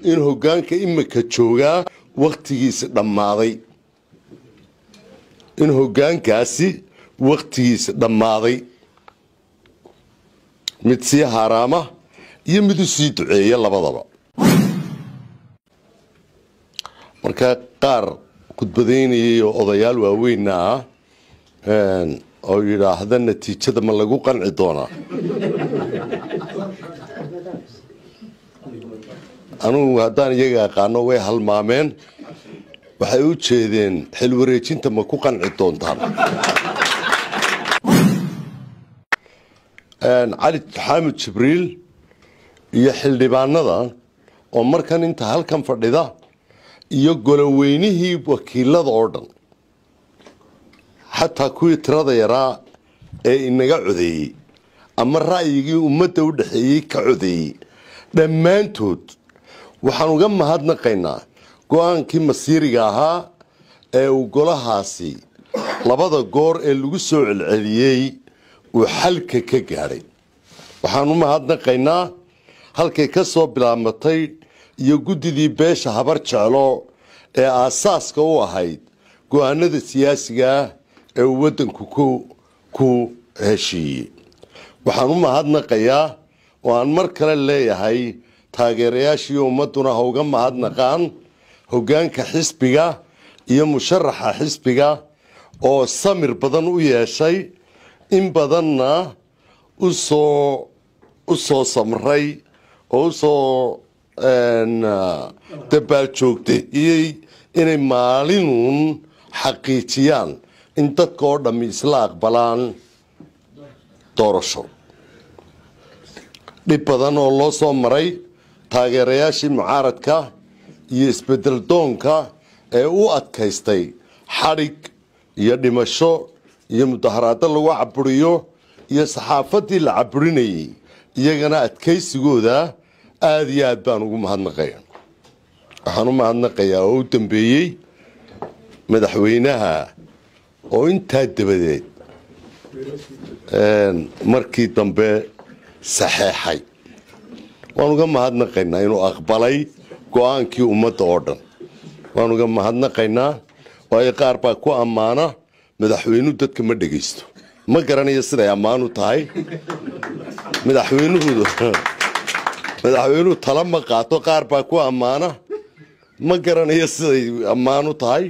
in hogaanka imika joogaa wakhtigiisa dhammaaday in hoggaankaasi wakhtigiisa dhammaaday mid sii haaraama iyo mid u sii duceeya labadaba marka qaar khudbadaynayay oo odayaal waaweynna ah oo yidhaahda natiijada ma lagu qanci doonaa anugu haddaan iyaga aqaano way halmaameen waxay u jeedeen xil wareejinta ma ku qanci doontaan cali xaamud jibriil iyo xildhibaanada oo markan inta halkan fadhida iyo goloweynihii wakiilada oo dhan xataa kuwii tirada yaraa ee inaga codeeyey ama ra'yigii ummadda u dhexeeyey ka codeeyey dhammaantood waxaan uga mahadnaqaynaa go-aankii masiiriga ahaa ee uu golahaasi labada goor ee lagu soo celceliyey uu xalka ka gaadhay waxaan u mahadnaqaynaa halkay ka soo bilaabmatay iyo guddidii beesha habar jeclo ee aasaaska u ahayd go-aanada siyaasiga ah ee uu waddanku ku heshiiyey waxaan u mahadnaqayaa oo aan mar kale leeyahay taageerayaashii ummaduna ha mahadnaqaan hoggaanka xisbiga iyo musharaxa xisbiga oo samir badan u yeeshay in badanna usoo u soo samray oo usoo dabaaljoogteiyey inay maalinuun xaqiijiyaan in dadka oo dhammi isla aqbalaan doorasho dhib badan oo loo soo maray taageerayaashii mucaaradka iyo isbedeldoonka ee u adkaystay xadhig iyo dhimasho iyo mudaharaado lagu caburiyo iyo saxaafaddii la caburinayey iyagana adkaysigooda aad iyo aad baan ugu mahadnaqaya waxaan u mahadnaqayaa oo u dambeeyey madaxweynaha oo intaa dabadeed markii dambe saxeexay waan uga mahadnaqaynaa inuu aqbalay go-aankii ummadda oo dhan waan uga mahadnaqaynaa waayo qaar baa ku ammaana madaxweynuhu dadka ma dhegaysto ma garanayo siday ammaanu tahay madaxweynuhu madaxweynuhu tala ma qaato qaar baa ku ammaana ma garanayo siday ammaanu tahay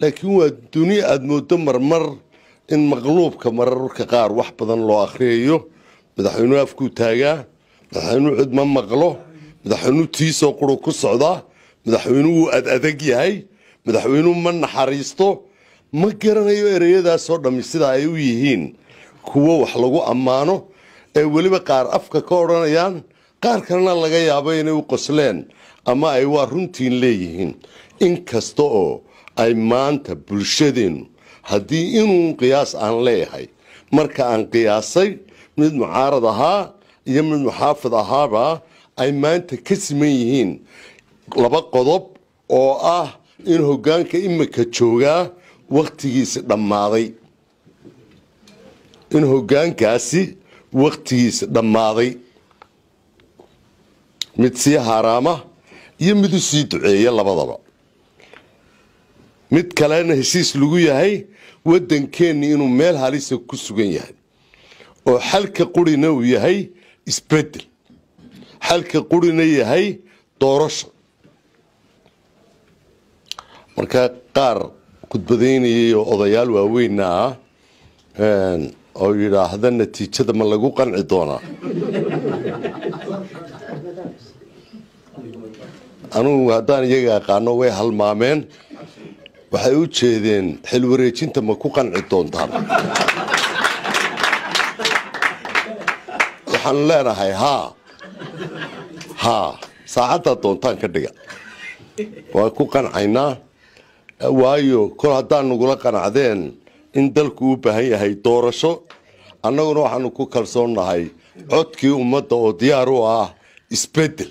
laakiin waa duni aada moodo marmar in maqluubka mararka qaar wax badan loo akhriyayo madaxweynuhu afkuu taagaa madaxweynuhu cid ma maqlo madaxweynuhu tiisoo quru ku socdaa madaxweynuhu wuu adadag yahay madaxweynuhu ma naxariisto ma garanayo ereyadaasoo dhammi sida ay u yihiin kuwo wax lagu ammaano ee weliba qaar afka ka odhanayaan qaar kalena laga yaabo inay u qosleen ama ay waa runtiin leeyihiin in kasta oo ay maanta bulshadeennu haddii inuu qiyaas aan leeyahay marka aan qiyaasay mid mucaarad ahaa iyo mid muxaafid ahaaba ay maanta ka siman yihiin laba qodob oo ah in hoggaanka imika joogaa wakhtigiisi dhammaaday in hoggaankaasi wakhtigiisi dhammaaday mid sii haaraama iyo mid u sii duceeya labadaba mid kalena heshiis lagu yahay waddankeennii inuu meel halisa ku sugan yahay oo xalka qurina uu yahay isbedel xalka qurina yahay doorasho markaa qaar gudbadaynayay oo odayaal waaweyna ah oo yidhaahda natiijada ma lagu qanci doonaa anugu haddaan iyaga aqaano way halmaameen waxay u jeedeen xil wareejinta ma ku qanci doontaan waxaan leenahay haa haa saacaddaa doontaan ka dhiga waan ku qancaynaa waayo kol haddaa nagula qanacdeen in dalku u baahan yahay doorasho annaguna waxaanu ku kalsoonnahay codkii ummadda oo diyaar u ah isbedel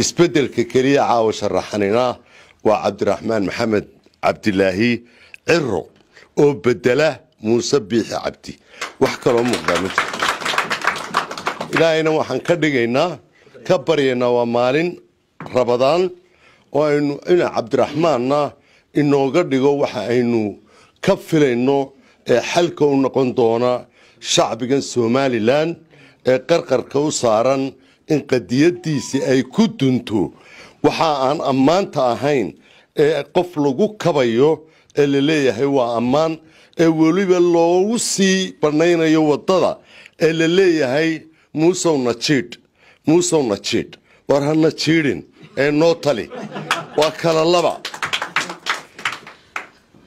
isbedelka keliya caawa sharaxanina waa cabdiraxmaan maxamed cabdilaahi ciro oo bedela muuse biixi cabdi wax kaloo muuqdaa ma jirto ilaahayna waxaan ka dhigaynaa ka baryaynaa waa maalin rabadaan oo aynu ina cabdiraxmaanna inooga dhigo waxa aynu ka filayno ee xalka u noqon doona shacbigan somalilan ee qarqarka u saaran in qadiyadiisii ay ku dunto waxa aan ammaanta ahayn ee qof lagu kabayo ee la leeyahay waa ammaan ee weliba loogu sii bannaynayo waddada ee la leeyahay muusowna jiidh muusowna jiidh war hana jiidhin ee noo tali waa kala laba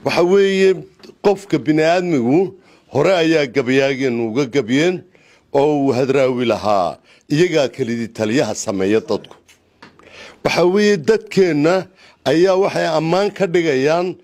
waxa weeye qofka bini aadmigu hore ayaa gabayaageen uga gabyeen oo uu hadraawi lahaa iyagaa kelidii taliyaha sameeya dadku waxa weeye dadkeenna ayaa waxay ammaan ka dhigayaan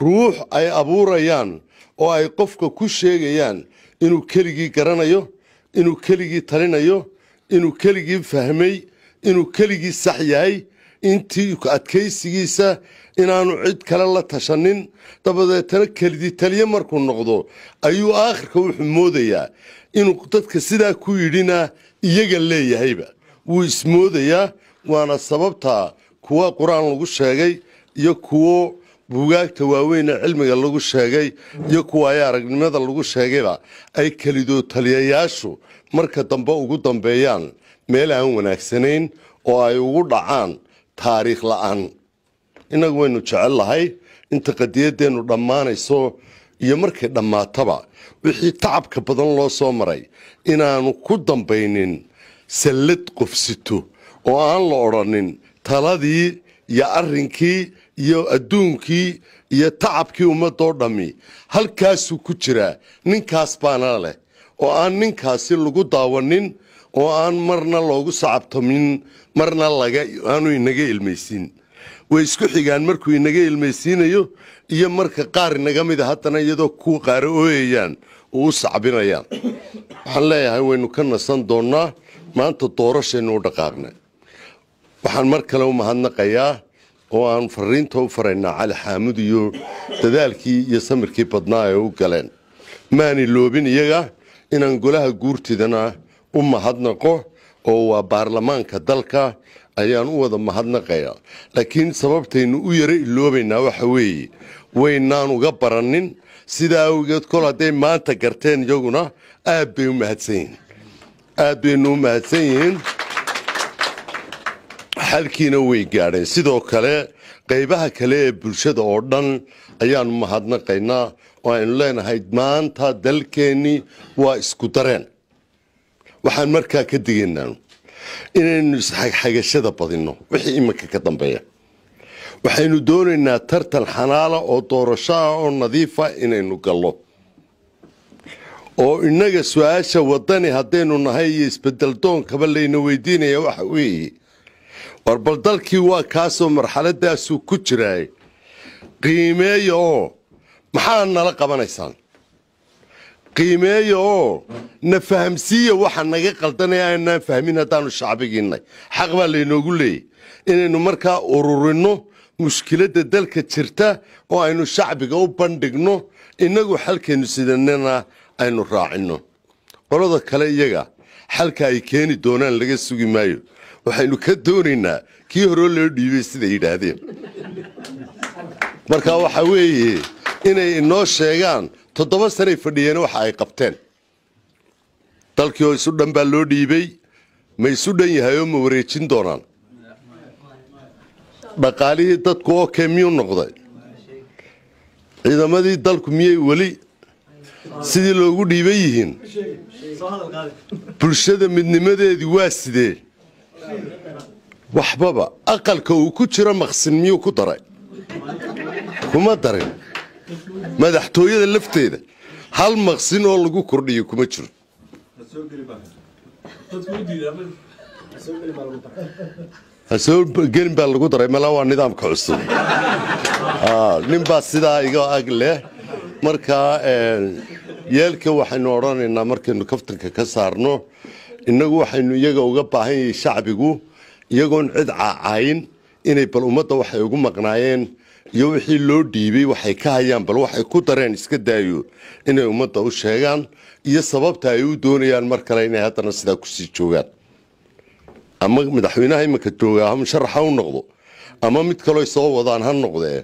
ruux ay abuurayaan oo ay qofka ku sheegayaan inuu keligii garanayo inuu keligii talinayo inuu keligii fahmay inuu keligii sax yahay intii ku adkaysigiisa inaanu cid kale la tashanin dabadeetana kelidii taliye markuu noqdo ayuu aakhirka wuxuu moodayaa inuu dadka sidaa ku yidhina iyaga leeyahayba wuu ismoodayaa waana sababtaa kuwa qur-aan lagu sheegay iyo kuwo buugaagta waaweyna cilmiga lagu sheegay iyo kuwaay aragnimada lagu sheegayba ay kelidoo taliyayaashu marka dambe ugu dambeeyaan meel aan wanaagsanayn oo ay ugu dhacaan taariikh la-aan innagu waynu jecel lahay inta qadiyaddeennu dhammaanayso iyo markay dhammaataba wixii tacabka badan loo soo maray inaanu ku dambaynin sallad qofsito oo aan la odhanin taladii iyo arrinkii iyo adduunkii iyo tacabkii ummadoo dhammi halkaasuu ku jiraa ninkaas baana leh oo aan ninkaasi lagu daawanin oo aan marna loogu sacabtamin marna aanu inaga ilmaysiin way isku xigaan markuu inaga ilmaysiinayo iyo marka qaar inaga mida haddana iyadoo kuu qaaro ooyayaan oo u sacbinayaan waxaan leeyahay waynu ka nasan doonnaa maanta doorashaynu u dhaqaaqnay waxaan mar kale u mahadnaqayaa oo aan fariinta u faraynaa cali xaamud iyo dadaalkii iyo samirkii badnaa ay u galeen maani loobin iyaga inaan golaha guurtidana u mahadnaqo oo waa baarlamaanka dalka ayaan u wada mahadnaqayaa laakiin sababtaynu u yaro iloobaynaa waxa weeye waynaan uga baranin sidaa awgeed kol hadday maanta garteen iyaguna aad bay u mahadsan yihiin aad baynu u mahadsan yihiin xalkiina way gaadheen sidoo kale qaybaha kale ee bulshada oo dhan ayaanu mahadnaqaynaa oo aynu leenahay maanta dalkeenni waa isku dareen waxaan markaa ka digaynaa inaynu isxagxagashada badinno wixii imanka ka dambeeya waxaynu doonaynaa tartan xanaala oo doorashoah oo nadiifa ah inaynu gallo oo innaga su-aasha waddani haddaynu nahay iyo isbedeldoon kaba layna weydiinaya waxa weeye barbal dalkii waa kaasoo marxaladaasuu ku jiraay qiimeeya oo maxaa nala qabanaysaan qiimeeya oo na fahamsiiya waxa naga qaldanaya aanaan fahmin haddaannu shacbigiinnay xaq baa laynoogu leeyay inaynu markaa ururinno mushkiladda dalka jirta oo aynu shacbiga u bandhigno innagu xalkeennu sidanana aynu raacinno qolada kale iyaga xalka ay keeni doonaan laga sugi maayo waxaynu ka doonaynaa kii horoo loo dhiibay siday yidhaahdeen marka waxa weeye inay inoo sheegaan toddoba sanay fadhiyeen waxa ay qabteen dalkii oo isu dhan baa loo dhiibay ma isu dhan yahay oo ma wareejin doonaan dhaqaalihii dadku oo kee miyuu noqday ciidamadii dalku miyay weli sidii loogu dhiiban yihiin bulshada midnimadeedii waa sidee waxbaba aqalka uu ku jiro maqsin miyuu ku daray kuma darin madaxtooyada lafteeda hal maqsin oo lagu kordhiyo kuma jiro hasoo gelin baa lagu daray mala waa nidaamka cusub ah, nin baa sidaa iga ag leh markaa eh, yeelka waxaynu odhanaynaa markaynu kaftanka ka saarno inagu waxaynu iyaga uga baahan baahanyahay shacbigu iyagoon cid caacayn inay bal ummadda waxay ugu maqnaayeen iyo wixii loo dhiibay waxay ka hayaan bal waxay ku dareen iska daayo inay ummadda u sheegaan iyo sababta ay u doonayaan mar kale inay haddana sidaa kusii joogaan ama madaxweynaha imanka jooga sharaxa u noqdo ama mid kaloo soo wadaan ha noqdee